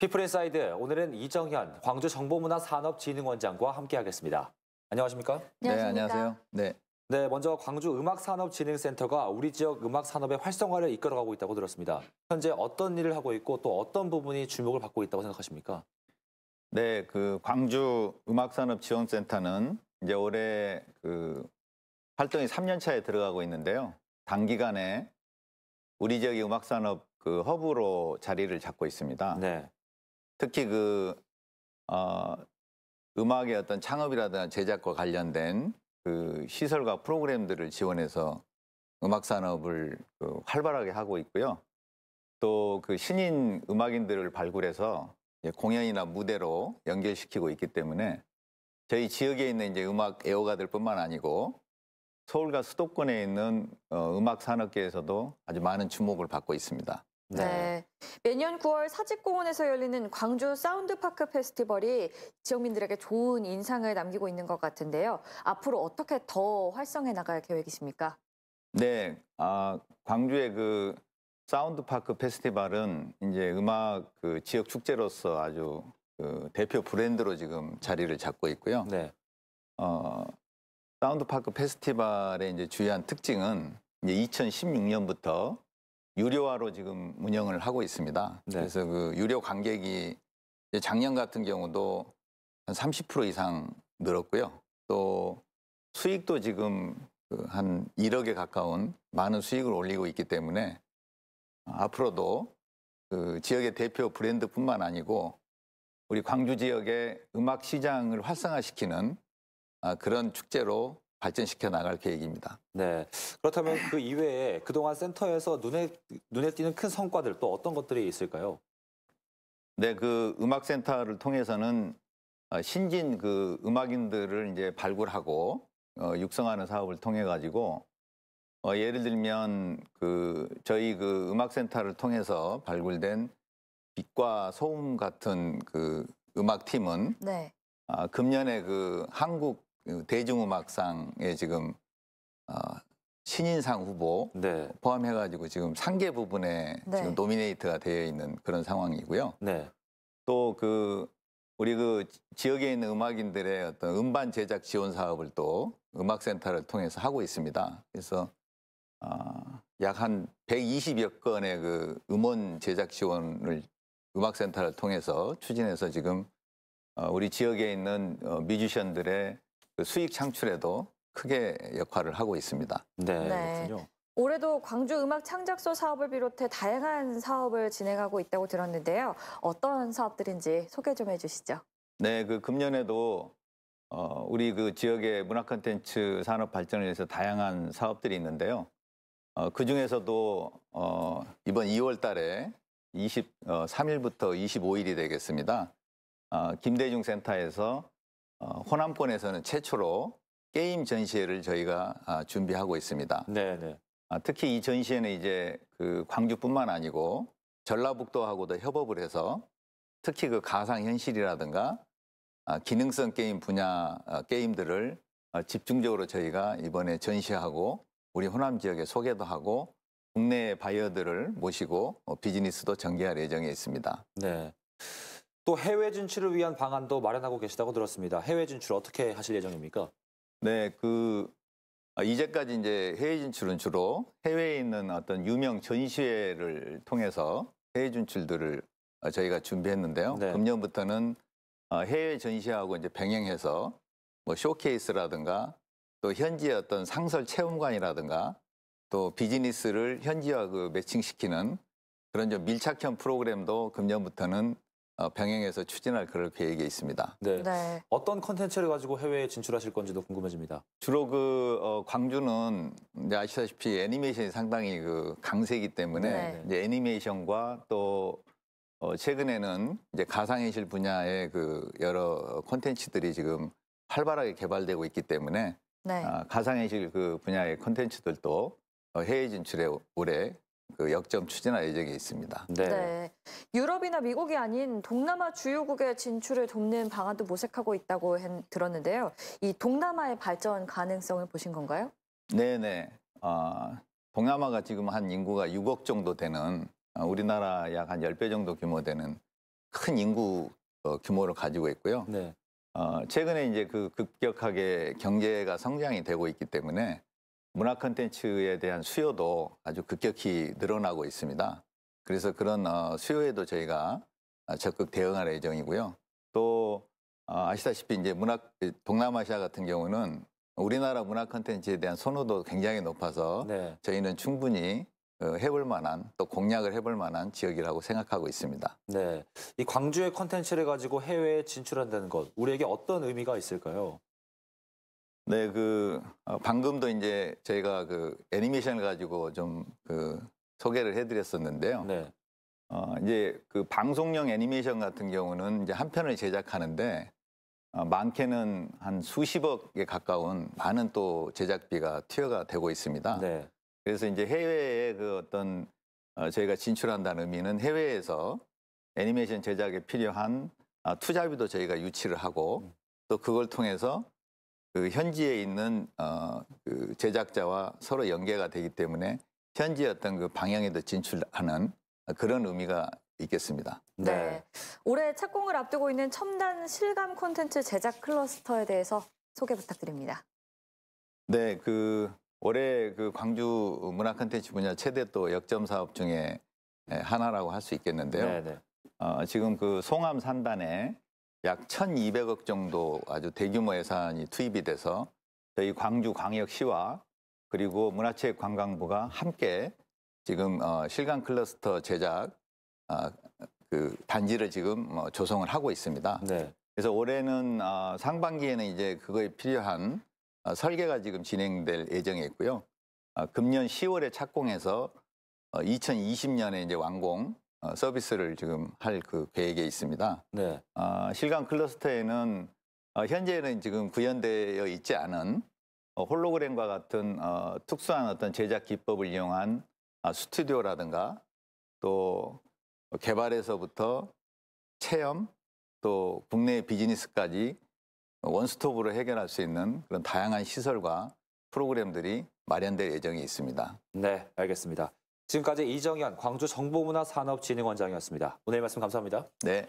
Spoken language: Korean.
피플인사이드 오늘은 이정현 광주정보문화산업진흥원장과 함께하겠습니다. 안녕하십니까? 네, 안녕하십니까? 네, 안녕하세요. 네. 네, 먼저 광주 음악산업진흥센터가 우리 지역 음악 산업의 활성화를 이끌어가고 있다고 들었습니다. 현재 어떤 일을 하고 있고 또 어떤 부분이 주목을 받고 있다고 생각하십니까? 네, 그 광주 음악산업지원센터는 이제 올해 그 활동이 3년 차에 들어가고 있는데요. 단기간에 우리 지역의 음악산업 그 허브로 자리를 잡고 있습니다. 네. 특히 그 어, 음악의 어떤 창업이라든가 제작과 관련된 그 시설과 프로그램들을 지원해서 음악 산업을 그 활발하게 하고 있고요. 또 그 신인 음악인들을 발굴해서 공연이나 무대로 연결시키고 있기 때문에 저희 지역에 있는 이제 음악 애호가들뿐만 아니고 서울과 수도권에 있는 어, 음악 산업계에서도 아주 많은 주목을 받고 있습니다. 네. 네. 매년 9월 사직공원에서 열리는 광주 사운드파크 페스티벌이 지역민들에게 좋은 인상을 남기고 있는 것 같은데요. 앞으로 어떻게 더 활성해 나갈 계획이십니까? 네, 아, 광주의 그 사운드파크 페스티벌은 이제 음악 그 지역 축제로서 아주 그 대표 브랜드로 지금 자리를 잡고 있고요. 네. 어, 사운드파크 페스티벌의 이제 주요한 특징은 이제 2016년부터 유료화로 지금 운영을 하고 있습니다. 네. 그래서 그 유료 관객이 작년 같은 경우도 한 30% 이상 늘었고요. 또 수익도 지금 그 한 1억에 가까운 많은 수익을 올리고 있기 때문에 앞으로도 그 지역의 대표 브랜드뿐만 아니고 우리 광주 지역의 음악 시장을 활성화시키는 아 그런 축제로 발전시켜 나갈 계획입니다. 네. 그렇다면 그 이외에 그동안 센터에서 눈에 눈에 띄는 큰 성과들 또 어떤 것들이 있을까요? 네, 그 음악 센터를 통해서는 어, 신진 그 음악인들을 이제 발굴하고 어, 육성하는 사업을 통해 가지고 어, 예를 들면 그 저희 그 음악 센터를 통해서 발굴된 빛과 소음 같은 그 음악 팀은 네. 아, 금년에 그 한국 그 대중음악상에 지금 어, 신인상 후보 네. 포함해가지고 지금 상계 부분에 네. 지금 노미네이트가 되어 있는 그런 상황이고요. 네. 또그 우리 그 지역에 있는 음악인들의 어떤 음반 제작 지원 사업을 또 음악센터를 통해서 하고 있습니다. 그래서 어, 약한 120여 건의 그 음원 제작 지원을 음악센터를 통해서 추진해서 지금 어, 우리 지역에 있는 어, 뮤지션들의 그 수익 창출에도 크게 역할을 하고 있습니다. 네, 네. 그렇군요. 올해도 광주 음악 창작소 사업을 비롯해 다양한 사업을 진행하고 있다고 들었는데요. 어떤 사업들인지 소개 좀 해주시죠. 네, 그 금년에도 어, 우리 그 지역의 문화 콘텐츠 산업 발전을 위해서 다양한 사업들이 있는데요. 어, 그 중에서도 어, 이번 2월 달에 23일부터 어, 25일이 되겠습니다. 어, 김대중 센터에서 어, 호남권에서는 최초로 게임 전시회를 저희가 아, 준비하고 있습니다. 네네. 네. 아, 특히 이 전시회는 이제 그 광주뿐만 아니고 전라북도하고도 협업을 해서 특히 그 가상 현실이라든가 아, 기능성 게임 분야 게임들을 어, 집중적으로 저희가 이번에 전시하고 우리 호남 지역에 소개도 하고 국내 바이어들을 모시고 어, 비즈니스도 전개할 예정에 있습니다. 네. 또 해외 진출을 위한 방안도 마련하고 계시다고 들었습니다. 해외 진출 어떻게 하실 예정입니까? 네, 그 아, 이제까지 이제 해외 진출은 주로 해외에 있는 어떤 유명 전시회를 통해서 해외 진출들을 아, 저희가 준비했는데요. 네. 금년부터는 아, 해외 전시하고 회 이제 병행해서 뭐 쇼케이스라든가 또 현지의 어떤 상설 체험관이라든가 또 비즈니스를 현지와 그 매칭시키는 그런 좀 밀착형 프로그램도 금년부터는 어, 병행해서 추진할 그럴 계획에 있습니다. 네. 네. 어떤 컨텐츠를 가지고 해외에 진출하실 건지도 궁금해집니다. 주로 그 어, 광주는 이제 아시다시피 애니메이션이 상당히 그 강세이기 때문에 네. 이제 애니메이션과 또 어, 최근에는 이제 가상현실 분야의 그 여러 컨텐츠들이 지금 활발하게 개발되고 있기 때문에 네. 아, 가상현실 그 분야의 컨텐츠들도 어, 해외 진출에 올해 그 역점 추진할 예정이 있습니다. 네. 네. 유럽이나 미국이 아닌 동남아 주요국의 진출을 돕는 방안도 모색하고 있다고 들었는데요. 이 동남아의 발전 가능성을 보신 건가요? 네네. 어, 동남아가 지금 한 인구가 6억 정도 되는 아, 우리나라 약 한 10배 정도 규모 되는 큰 인구 어, 규모를 가지고 있고요. 네. 어, 최근에 이제 그 급격하게 경제가 성장이 되고 있기 때문에 문화 컨텐츠에 대한 수요도 아주 급격히 늘어나고 있습니다. 그래서 그런 어, 수요에도 저희가 어, 적극 대응할 예정이고요. 또 어, 아시다시피 이제 문화 그 동남아시아 같은 경우는 우리나라 문화 컨텐츠에 대한 선호도 굉장히 높아서 네. 저희는 충분히 해볼 만한 또 공략을 해볼 만한 지역이라고 생각하고 있습니다. 네, 이 광주의 컨텐츠를 가지고 해외에 진출한다는 것 우리에게 어떤 의미가 있을까요? 네, 그 어, 방금도 이제 저희가 그 애니메이션을 가지고 좀 그 소개를 해드렸었는데요. 네. 어, 이제 그 방송용 애니메이션 같은 경우는 이제 한 편을 제작하는데 어, 많게는 한 수십억에 가까운 많은 또 제작비가 투여가 되고 있습니다. 네. 그래서 이제 해외에 그 어떤 어, 저희가 진출한다는 의미는 해외에서 애니메이션 제작에 필요한 아, 투자비도 저희가 유치를 하고 음. 또 그걸 통해서 그 현지에 있는 어, 그 제작자와 서로 연계가 되기 때문에 현지 어떤 그 방향에도 진출하는 그런 의미가 있겠습니다. 네. 네. 올해 착공을 앞두고 있는 첨단 실감 콘텐츠 제작 클러스터에 대해서 소개 부탁드립니다. 네, 그 올해 그 광주 문화 콘텐츠 분야 최대 또 역점 사업 중에 예, 하나라고 할 수 있겠는데요. 네, 네. 어, 지금 그 송암 산단에 약 1,200억 정도 아주 대규모 예산이 투입이 돼서 저희 광주광역시와 그리고 문화체육관광부가 함께 지금 어, 실감 클러스터 제작 어, 그 단지를 지금 어, 조성을 하고 있습니다. 네. 그래서 올해는 어, 상반기에는 이제 그거에 필요한 어, 설계가 지금 진행될 예정이 있고요. 어, 금년 10월에 착공해서 어, 2020년에 이제 완공 어, 서비스를 지금 할 그 계획에 있습니다. 네. 아, 어, 실감 클러스터에는 어, 현재는 지금 구현되어 있지 않은 어, 홀로그램과 같은 어, 특수한 어떤 제작 기법을 이용한 아, 스튜디오라든가 또 개발에서부터 체험 또 국내 비즈니스까지 원스톱으로 해결할 수 있는 그런 다양한 시설과 프로그램들이 마련될 예정이 있습니다. 네, 알겠습니다. 지금까지 이정현 광주정보문화산업진흥원장이었습니다. 오늘 말씀 감사합니다. 네.